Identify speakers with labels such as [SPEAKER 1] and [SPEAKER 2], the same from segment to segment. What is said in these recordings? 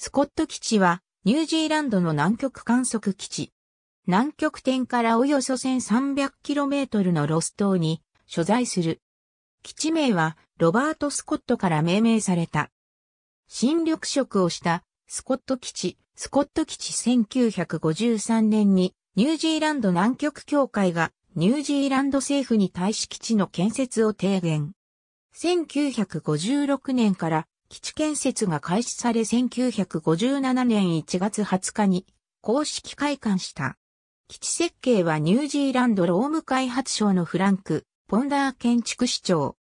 [SPEAKER 1] スコット基地は、ニュージーランドの南極観測基地。南極点からおよそ 1300km のロス島に所在する。基地名はロバート・スコットから命名された。新緑色をしたスコット基地、スコット基地1953年にニュージーランド南極協会がニュージーランド政府に対し基地の建設を提言。1956年から基地建設が開始され1957年1月20日に公式開館した。基地設計はニュージーランドローム開発省のフランク、ポンダー建築市長。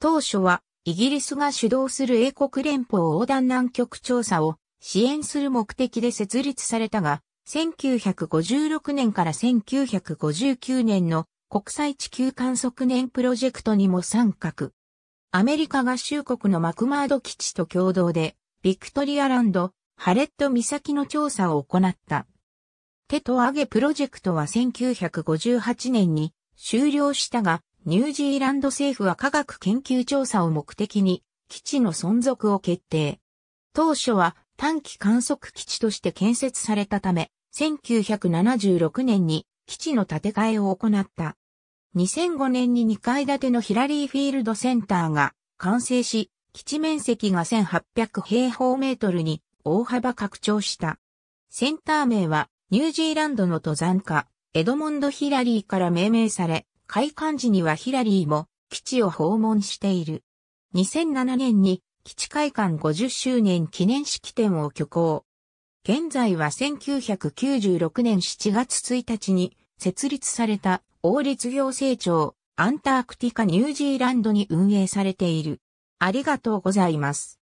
[SPEAKER 1] 当初はイギリスが主導する英国連邦横断南極調査を支援する目的で設立されたが、1956年から1959年の国際地球観測年プロジェクトにも参画。アメリカ合衆国のマクマード基地と共同で、ビクトリアランド、ハレット岬の調査を行った。テトアゲプロジェクトは1958年に終了したが、ニュージーランド政府は科学研究調査を目的に基地の存続を決定。当初は短期観測基地として建設されたため、1976年に基地の建て替えを行った。2005年に2階建てのヒラリーフィールドセンターが完成し、基地面積が1800平方メートルに大幅拡張した。センター名はニュージーランドの登山家、エドモンド・ヒラリーから命名され、開館時にはヒラリーも基地を訪問している。2007年に基地開館50周年記念式典を挙行。現在は1996年7月1日に設立された王立行政庁、アンタークティカニュージーランドに運営されている。ありがとうございます。